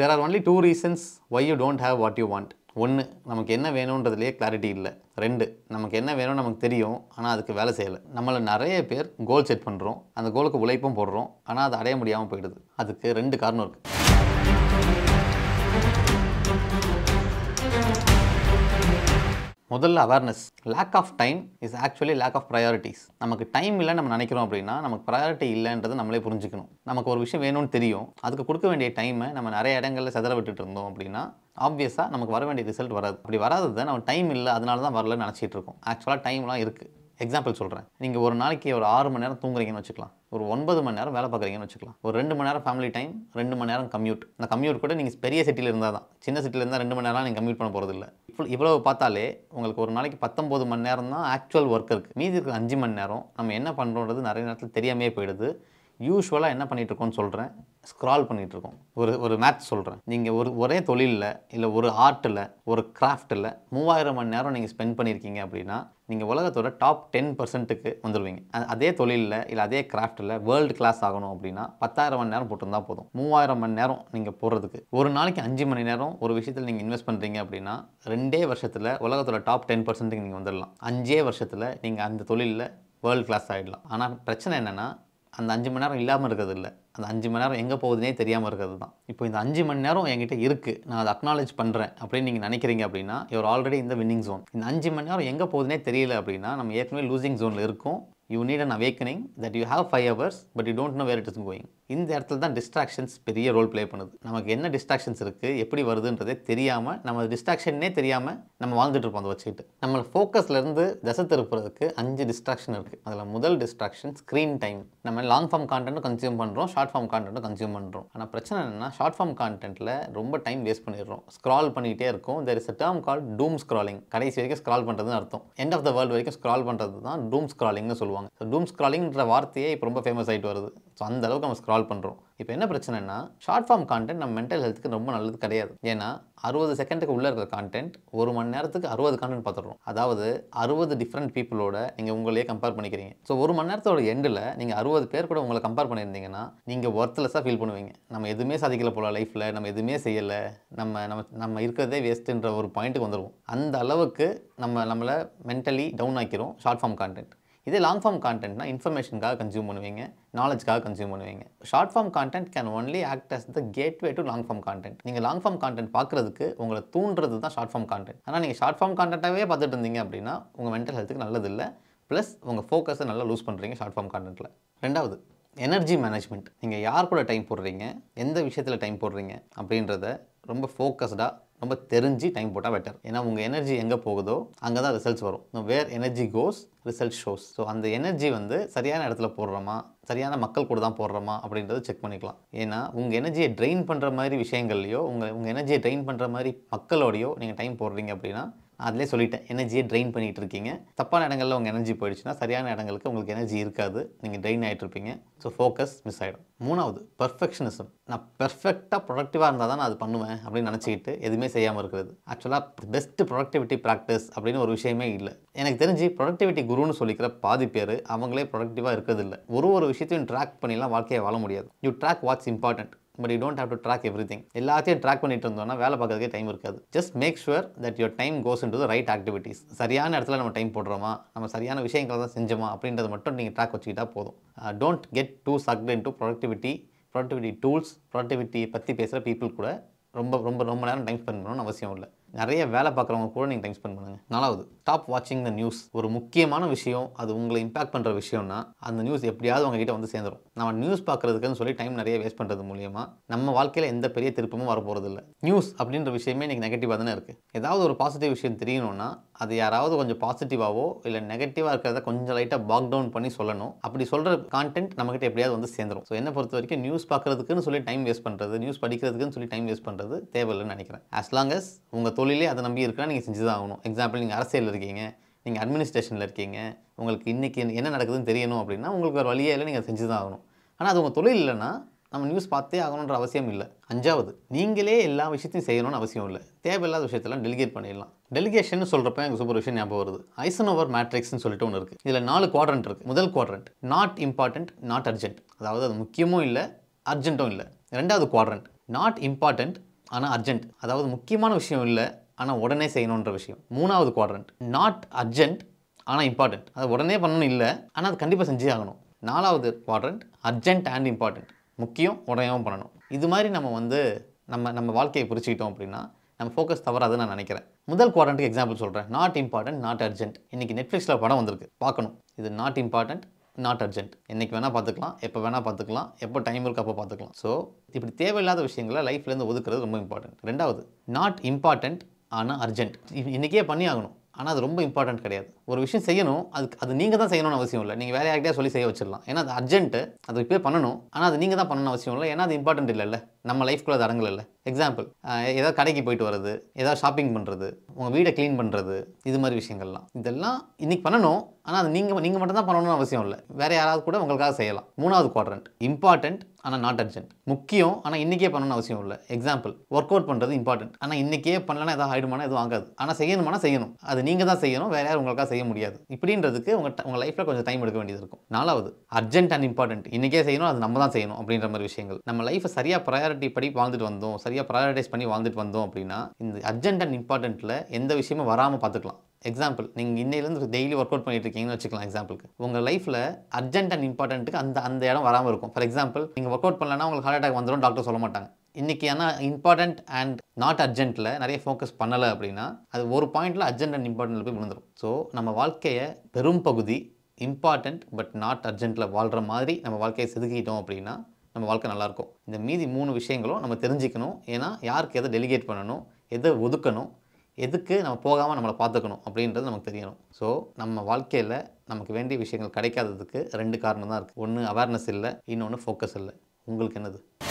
there are only two reasons why you don't have what you want ஒன்று நமக்கு என்ன வேணுன்றதுலேயே clarity இல்லை ரெண்டு நமக்கு என்ன வேணும்னு நமக்கு தெரியும் ஆனால் அதுக்கு வேலை செய்யலை நம்மளை நிறைய பேர் கோல் செட் பண்ணுறோம் அந்த கோலுக்கு உழைப்பும் போடுறோம் ஆனால் அது அடைய முடியாமல் போயிடுது அதுக்கு ரெண்டு காரணம் இருக்குது முதல்ல awareness lack of time is actually lack of priorities நமக்கு டைம் இல்லை நம்ம நினைக்கிறோம் அப்படின்னா நமக்கு ப்ரையாரிட்டி இல்லைன்றது நம்மளே புரிஞ்சுக்கணும் நமக்கு ஒரு விஷயம் வேணும்னு தெரியும் அதுக்கு கொடுக்க வேண்டிய டைமை நம்ம நிறைய இடங்களில் செதற விட்டுட்டு இருந்தோம் அப்படின்னா ஆப்வியஸாக நமக்கு வர வேண்டிய ரிசல்ட் வராது அப்படி வராதது நம்ம டைம் இல்லை அதனால தான் வரலன்னு நினச்சிட்டு இருக்கோம் ஆக்சுவலாக டைம்லாம் இருக்குது எக்ஸாம்பிள் சொல்கிறேன் நீங்கள் ஒரு நாளைக்கு ஒரு ஆறு மணி நேரம் தூங்குறீங்கன்னு வச்சுக்கலாம் ஒரு ஒன்பது மணி நேரம் வேலை பார்க்குறீங்கன்னு வச்சுக்கலாம் ஒரு ரெண்டு மணி நேரம் ஃபேமிலி டைம் ரெண்டு மணி நேரம் கம்யூட் அந்த கம்யூட் கூட நீங்கள் பெரிய சிட்டியில் இருந்தால் தான் சின்ன சிட்டியில் இருந்தால் ரெண்டு மணி நேரம் நீங்கள் கம்யூட் பண்ண போகிறது இல்லை இவ்வளவு இவ்வளோ பார்த்தாலே உங்களுக்கு ஒரு நாளைக்கு பத்தொம்பது மணி நேரம் தான் ஆக்சுவல் ஒர்க் இருக்குது மீதி இருக்கு அஞ்சு மணி நேரம் நம்ம என்ன பண்ணுறோன்றது நிறைய நேரத்தில் தெரியாமே போயிடுது யூஸ்வலாக என்ன பண்ணிகிட்ருக்கோன்னு சொல்கிறேன் ஸ்க்ரால் பண்ணிகிட்ருக்கோம் ஒரு ஒரு மேட்ச் சொல்கிறேன் நீங்கள் ஒரு ஒரே தொழிலில் இல்லை ஒரு ஆர்ட்டில் ஒரு கிராஃப்ட்டில் மூவாயிரம் மணி நேரம் நீங்கள் ஸ்பெண்ட் பண்ணியிருக்கீங்க அப்படின்னா நீங்கள் உலகத்தோட டாப் டென் பர்சன்ட்டுக்கு வந்துடுவீங்க அதே தொழிலில் இல்லை அதே கிராஃப்ட்டில் வேர்ல்டு கிளாஸ் ஆகணும் அப்படின்னா பத்தாயிரம் மணி நேரம் போட்டிருந்தால் போதும் மூவாயிரம் மணி நேரம் நீங்கள் போடுறதுக்கு ஒரு நாளைக்கு அஞ்சு மணி நேரம் ஒரு விஷயத்தில் நீங்கள் இன்வெஸ்ட் பண்ணுறீங்க அப்படின்னா ரெண்டே வருஷத்தில் உலகத்தோட டாப் டென் பர்சன்ட்டுக்கு நீங்கள் வந்துடலாம் அஞ்சே வருஷத்தில் நீங்கள் அந்த தொழிலில் வேர்ல்டு கிளாஸ் ஆகிடலாம் ஆனால் பிரச்சனை என்னென்னா அந்த அஞ்சு மணி நேரம் இல்லாமல் இருக்கிறது இல்லை அந்த அஞ்சு மணி நேரம் எங்கே போகுதுனே தெரியாமல் இருக்கிறது தான் இப்போ இந்த அஞ்சு மணி நேரம் என்கிட்ட இருக்குது நான் அதை அக்னாலேஜ் பண்ணுறேன் அப்படின்னு நீங்கள் நினைக்கிறீங்க அப்படின்னா இவர் ஆல்ரெடி இந்த வின்னிங் ஜோன் இந்த அஞ்சு மணி நேரம் எங்கே போகுதுனே தெரியல அப்படின்னா நம்ம ஏற்கனவே லூசிங் ஜோனில் இருக்கும் you need an awakening that you have five hours but you don't know where it is going இந்த இடத்துல தான் டிஸ்ட்ராக்ஷன்ஸ் பெரிய ரோல் ப்ளே பண்ணுது நமக்கு என்ன டிஸ்ட்ராக்ஷன்ஸ் இருக்குது எப்படி வருதுன்றதே தெரியாமல் நம்ம டிஸ்ட்ராக்ஷன்னே தெரியாமல் நம்ம வாழ்ந்துட்டு இருப்போம் அதை வச்சுக்கிட்டு நம்ம ஃபோக்கஸ்லேருந்து தசை திருப்புறதுக்கு அஞ்சு டிஸ்ட்ராக்ஷன் இருக்குது அதில் முதல் டிஸ்ட்ராக்ஷன் ஸ்க்ரீன் டைம் நம்ம லாங் ஃபார்ம் கான்டென்ட் கன்சியூம் பண்ணுறோம் ஷார்ட் ஃபார்ம் கான்டென்ட் கன்சியூம் பண்ணுறோம் ஆனால் பிரச்சனை என்னென்னா ஷார்ட் ஃபார்ம் கான்டென்ட்டில் ரொம்ப டைம் வேஸ்ட் பண்ணிடுறோம் ஸ்க்ரால் பண்ணிகிட்டே இருக்கும் there is a term call doom scrolling கடைசி வரைக்கும் ஸ்க்ரால் பண்ணுறதுன்னு அர்த்தம் எண்ட் ஆஃப் த வேர்ல்டு வரைக்கும் ஸ்க்ரால் பண்ணுறது தான் டூம் ஸ்க்ராலிங்னு சொல்லுவாங்க டூம் ஸ்க்ராலிங்ன்ற வார்த்தையே இப்போ ரொம்ப ஃபேமஸ் ஆகிட்டு வருது ஸோ அந்த அளவுக்கு நம்ம ஸ்க்ரால் பண்ணுறோம் இப்போ என்ன பிரச்சனைனா ஷார்ட் ஃபார்ம் கான்டென்ட் நம்ம மென்டல் ஹெல்த்துக்கு ரொம்ப நல்லது கிடையாது ஏன்னா அறுபது செகண்டுக்கு உள்ளே இருக்கிற கான்டென்ட் ஒரு மணி நேரத்துக்கு அறுபது கான்டென்ட் பார்த்துடுறோம் அதாவது அறுபது டிஃப்ரெண்ட் பீப்புளோட நீங்கள் உங்களையே கம்பேர் பண்ணிக்கிறீங்க ஸோ ஒரு மணி நேரத்தோட எண்டில் நீங்கள் அறுபது பேர் கூட உங்களை கம்பேர் பண்ணியிருந்தீங்கன்னா நீங்கள் ஒர்த்லெஸ்ஸாக ஃபீல் பண்ணுவீங்க நம்ம எதுவுமே சாதிக்கல போல லைஃப்பில் நம்ம எதுவுமே செய்யலை நம்ம நம்ம நம்ம இருக்கிறதே வேஸ்ட்டுன்ற ஒரு பாயிண்ட்டுக்கு வந்துடுவோம் அந்த அளவுக்கு நம்ம நம்மளை மென்டலி டவுன் ஆக்கிறோம் ஷார்ட் ஃபார்ம் கான்டென்ட் இதே லாங் ஃபார்ம் கான்டென்ட்னா இன்ஃபர்மேஷனுக்காக கன்சியூம் பண்ணுவீங்க நாலேஜ்க்காக கன்சியூம் பண்ணுவீங்க short form content can only act as the gateway to long form content நீங்கள் லாங் ஃபார்ம் கான்டென்ட் பார்க்குறதுக்கு உங்களை தூண்டுறது தான் ஷார்ட் ஃபார்ம் கான்டென்ட் ஆனால் நீங்கள் ஷார்ட் ஃபார்ம் கான்டென்ட்டாகவே பார்த்துட்டு இருந்தீங்க அப்படின்னா உங்கள் மென்டல் ஹெல்த்துக்கு நல்லதில்லை ப்ளஸ் உங்கள் ஃபோக்கஸை நல்லா லூஸ் பண்ணுறீங்க ஷார்ட் ஃபார்ம் கான்டென்ட்டில் ரெண்டாவது எனர்ஜி மேனேஜ்மெண்ட் நீங்கள் யார் கூட டைம் போடுறீங்க எந்த விஷயத்தில் டைம் போடுறீங்க அப்படின்றத ரொம்ப ஃபோக்கஸ்டாக ரொம்ப தெரிஞ்சு டைம் போட்டால் பெட்டர் ஏன்னா உங்கள் எனர்ஜி எங்கே போகுதோ அங்கே தான் ரிசல்ட்ஸ் வரும் where energy goes result shows so அந்த எனர்ஜி வந்து சரியான இடத்துல போடுறோமா சரியான மக்கள் கூட தான் போடுறோமா அப்படின்றத செக் பண்ணிக்கலாம் ஏன்னா உங்கள் எனர்ஜியை ட்ரெயின் பண்ணுற மாதிரி விஷயங்கள்லையோ உங்கள் உங்கள் எனர்ஜியை ட்ரெயின் பண்ணுற மாதிரி மக்களோடையோ நீங்கள் டைம் போடுறீங்க அப்படின்னா அதிலே சொல்லிட்டேன் எனர்ஜியை ட்ரெயின் பண்ணிகிட்டு இருக்கீங்க தப்பான இடங்களில் உங்கள் எனர்ஜி போயிடுச்சுன்னா சரியான இடங்களுக்கு உங்களுக்கு எனர்ஜி இருக்காது நீங்கள் ட்ரெயின் ஆகிட்டு இருப்பீங்க ஸோ ஃபோக்கஸ் மிஸ் ஆகிடும் மூணாவது பர்ஃபெக்ஷனிசம் நான் பெர்ஃபெக்டாக ப்ரொடக்டிவாக இருந்தால் தான் நான் அது பண்ணுவேன் அப்படின்னு நினச்சிக்கிட்டு எதுவுமே செய்யாமல் இருக்கிறது ஆக்சுவலாக பெஸ்ட் ப்ரொடக்டிவிட்டி ப்ராக்டிஸ் அப்படின்னு ஒரு விஷயமே இல்லை எனக்கு தெரிஞ்சு ப்ரொடக்டிவிட்டி குருன்னு சொல்லிக்கிற பாதி பேர் அவங்களே ப்ரொடக்டிவாக இருக்கிறது இல்லை ஒரு ஒரு விஷயத்தையும் ட்ராக் பண்ணிலாம் வாழ்க்கையை வாழ முடியாது you track what's important but you don't have to track everything எல்லாத்தையும் ட்ராக் பண்ணிட்டு இருந்தோம்னா வேலை பார்க்கறதுக்கே டைம் இருக்காது just make sure that your time goes into right activities சரியான இடத்துல நம்ம டைம் போடுறோமா நம்ம சரியான விஷயங்களை தான் செஞ்சோமா அப்படின்றத மட்டும் நீங்கள் ட்ராக் வச்சுக்கிட்டா போதும் don't get too sucked into productivity productivity tools ப்ரொடக்டிவிட்டியை பற்றி பேசுகிற பீப்புள் கூட ரொம்ப ரொம்ப ரொம்ப நேரம் டைம் ஸ்பெண்ட் பண்ணணும்னு அவசியம் இல்லை நிறைய வேலை பார்க்குறவங்க கூட நீங்கள் டைம் ஸ்பெண்ட் பண்ணுங்கள் நாலாவது டாப் வாட்சிங் த நியூஸ் ஒரு முக்கியமான விஷயம் அது உங்களை இம்பாக்ட் பண்ணுற விஷயம்னா அந்த நியூஸ் எப்படியாவது உங்ககிட்ட வந்து சேர்ந்துடும் நம்ம நியூஸ் பார்க்குறதுக்குன்னு சொல்லி டைம் நிறைய வேஸ்ட் பண்ணுறது மூலியமாக நம்ம வாழ்க்கையில் எந்த பெரிய திருப்பமும் வரப்போகிறதில்ல இல்லை நியூஸ் அப்படின்ற விஷயமே இன்றைக்கி நெகட்டிவாக தானே இருக்குது ஏதாவது ஒரு பாசிட்டிவ் விஷயம் தெரியணும்னா அது யாராவது கொஞ்சம் பாசிட்டிவாகவோ இல்லை நெகட்டிவாக இருக்கிறத கொஞ்சம் லைட்டாக பாக் டவுன் பண்ணி சொல்லணும் அப்படி சொல்கிற கான்டென்ட் நம்மகிட்ட எப்படியாவது வந்து சேர்ந்துடும் ஸோ என்னை பொறுத்த வரைக்கும் நியூஸ் பார்க்குறதுக்குன்னு சொல்லி டைம் வேஸ்ட் பண்ணுறது நியூஸ் படிக்கிறதுக்குன்னு சொல்லி டைம் வேஸ்ட் பண்ணுறது தேவையில்லைன்னு நினைக்கிறேன் ஆஸ் லாங் அஸ் உங்கள் தொழிலே அதை நம்பி இருக்கா நீங்கள் செஞ்சு தான் ஆகணும் எக்ஸாம்பிள் நீங்கள் அரசியலில் இருக்கீங்க நீங்கள் அட்மினிஸ்ட்ரேஷனில் இருக்கீங்க உங்களுக்கு இன்றைக்கி என்ன நடக்குதுன்னு தெரியணும் அப்படின்னா உங்களுக்கு ஒரு வழியே இல்லை நீங்கள் செஞ்சு தான் ஆகணும் ஆனால் அது உங்கள் தொழில் இல்லைன்னா நம்ம நியூஸ் பார்த்தே ஆகணுன்ற அவசியம் இல்லை அஞ்சாவது நீங்களே எல்லா விஷயத்தையும் செய்யணும்னு அவசியம் இல்லை தேவையில்லாத விஷயத்தெல்லாம் டெலிகேட் பண்ணிடலாம் டெலிகேஷன் சொல்கிறப்ப எங்கள் சூப்பர் விஷயம் ஞாபகம் வருது ஐசன் ஓவர் மேட்ரிக்ஸ்னு சொல்லிட்டு ஒன்று இருக்குது இதில் நாலு குவாட்ரண்ட் இருக்குது முதல் quadrant not important not urgent அதாவது அது முக்கியமும் இல்லை அர்ஜென்ட்டும் இல்லை ரெண்டாவது குவாட்ரண்ட் நாட் இம்பார்ட்டண்ட் ஆனால் அர்ஜென்ட் அதாவது முக்கியமான விஷயம் இல்லை ஆனால் உடனே செய்யணுன்ற விஷயம் மூணாவது குவாட்ரண்ட் நாட் அர்ஜென்ட் ஆனால் இம்பார்ட்டண்ட் அதை உடனே பண்ணணும் இல்லை ஆனால் அது கண்டிப்பாக செஞ்சே ஆகணும் நாலாவது குவாட்ரண்ட் அர்ஜென்ட் அண்ட் இம்பார்ட்டண்ட் முக்கியம் உடனேவும் பண்ணணும் இது மாதிரி நம்ம வந்து நம்ம நம்ம வாழ்க்கையை புரிச்சுக்கிட்டோம் அப்படின்னா நம்ம ஃபோக்கஸ் தவறாதுன்னு நான் நினைக்கிறேன் முதல் குவாரண்ட்டுக்கு எக்ஸாம்பிள் சொல்கிறேன் நாட் இம்பார்ட்டன்ட் நாட் அர்ஜென்ட் இன்றைக்கி நெட்ஃப்ளிக்ஸில் படம் வந்திருக்கு பார்க்கணும் இது நாட் இம்பார்ட்டன்ட் நாட் அர்ஜென்ட் என்றைக்கு வேணால் பார்த்துக்கலாம் எப்போ வேணால் பார்த்துக்கலாம் எப்போ டைம் இருக்கு அப்போ பார்த்துக்கலாம் ஸோ இப்படி தேவையில்லாத விஷயங்களை லைஃப்லேருந்து ஒதுக்குறது ரொம்ப இம்பார்ட்டன்ட் ரெண்டாவது நாட் இம்பார்ட்டண்ட் ஆனால் அர்ஜென்ட் இன்றைக்கே பண்ணி ஆகணும் ஆனால் அது ரொம்ப இம்பார்ட்டன்ட் கிடையாது ஒரு விஷயம் செய்யணும் அதுக்கு அது நீங்கள் தான் செய்யணும்னு அவசியம் இல்லை நீங்கள் வேற யார்கிட்டயே சொல்லி செய்ய வச்சிடலாம் ஏன்னா அது அர்ஜென்ட்டு அது இப்போ பண்ணணும் ஆனால் அது நீங்கள் தான் பண்ணணும் அவசியம் இல்லை ஏன்னா அது இம்பார்ட்டன்ட் இல்லைல்ல நம்ம லைஃப்குள்ளே அது அடங்கலை எக்ஸாம்பிள் ஏதாவது கடைக்கு போயிட்டு வர்றது ஏதாவது ஷாப்பிங் பண்ணுறது உங்கள் வீடை க்ளீன் பண்ணுறது இது மாதிரி விஷயங்கள்லாம் இதெல்லாம் இன்றைக்கி பண்ணணும் ஆனால் அது நீங்கள் நீங்கள் மட்டும்தான் பண்ணணும்னு அவசியம் இல்லை வேறு யாராவது கூட உங்களுக்காக செய்யலாம் மூணாவது குவாட்ரண்ட் இம்பார்ட்டண்ட் ஆனால் நாட் அர்ஜென்ட் முக்கியம் ஆனால் இன்றைக்கே பண்ணணும்னு அவசியம் இல்லை எக்ஸாம்பிள் ஒர்க் அவுட் பண்ணுறது இம்பார்ட்டன்ட் ஆனால் இன்றைக்கே பண்ணலன்னா எதாவது ஆகிடுமானா எதுவும் ஆகாது ஆனால் செய்யணுமானா செய்யணும் அது நீங்கள் தான் செய்யணும் வேறு யாரும் உங்களுக்காக செய்ய முடியாது இப்படின்றதுக்கு உங்கள் உங்கள் லைஃப்பில் கொஞ்சம் டைம் எடுக்க வேண்டியது இருக்கும் நாலாவது அர்ஜென்ட் அண்ட் இம்பார்ட்டன்ட் இன்றைக்கே செய்யணும் அது நம்ம தான் செய்யணும் அப்படின்ற மாதிரி விஷயங்கள் நம்ம லைஃப்பை சரியாக ப்ரையார் ப்ரையாரிட்டி படி வாழ்ந்துட்டு வந்தோம் சரியாக ப்ரையாரிட்டைஸ் பண்ணி வாழ்ந்துட்டு வந்தோம் அப்படின்னா இந்த அர்ஜென்ட் அண்ட் இம்பார்ட்டண்ட்டில் எந்த விஷயமும் வராமல் பார்த்துக்கலாம் எக்ஸாம்பிள் நீங்கள் இன்னையிலேருந்து டெய்லி ஒர்க் அவுட் பண்ணிட்டு இருக்கீங்கன்னு வச்சுக்கலாம் எக்ஸாம்பிளுக்கு உங்கள் லைஃப்பில் அர்ஜென்ட் அண்ட் இம்பார்ட்டன்ட்டுக்கு அந்த அந்த இடம் வராமல் இருக்கும் ஃபார் எக்ஸாம்பிள் நீங்கள் ஒர்க் அவுட் பண்ணலன்னா உங்களுக்கு ஹார்ட் அட்டாக் வந்துடும் டாக்டர் சொல்ல மாட்டாங்க இன்றைக்கி ஆனால் இம்பார்ட்டண்ட் அண்ட் நாட் அர்ஜென்ட்டில் நிறைய ஃபோக்கஸ் பண்ணலை அப்படின்னா அது ஒரு பாயிண்டில் அர்ஜென்ட் அண்ட் இம்பார்ட்டன்ட்டில் போய் விழுந்துடும் ஸோ நம்ம வாழ்க்கையை பெரும் பகுதி இம்பார்ட்டண்ட் பட் நாட் அர்ஜென்ட்டில் வாழ்கிற மாதிரி நம்ம வாழ்க்கையை செதுக்கிட்டோம் அப்படின்னா நம்ம வாழ்க்கை நல்லாயிருக்கும் இந்த மீதி மூணு விஷயங்களும் நம்ம தெரிஞ்சுக்கணும் ஏன்னா யாருக்கு எதை டெலிகேட் பண்ணணும் எதை ஒதுக்கணும் எதுக்கு நம்ம போகாமல் நம்மளை பார்த்துக்கணும் அப்படின்றது நமக்கு தெரியணும் ஸோ நம்ம வாழ்க்கையில் நமக்கு வேண்டிய விஷயங்கள் கிடைக்காததுக்கு ரெண்டு காரணம் தான் இருக்குது ஒன்று அவேர்னஸ் இல்லை இன்னொன்று ஃபோக்கஸ் இல்லை உங்களுக்கு என்னது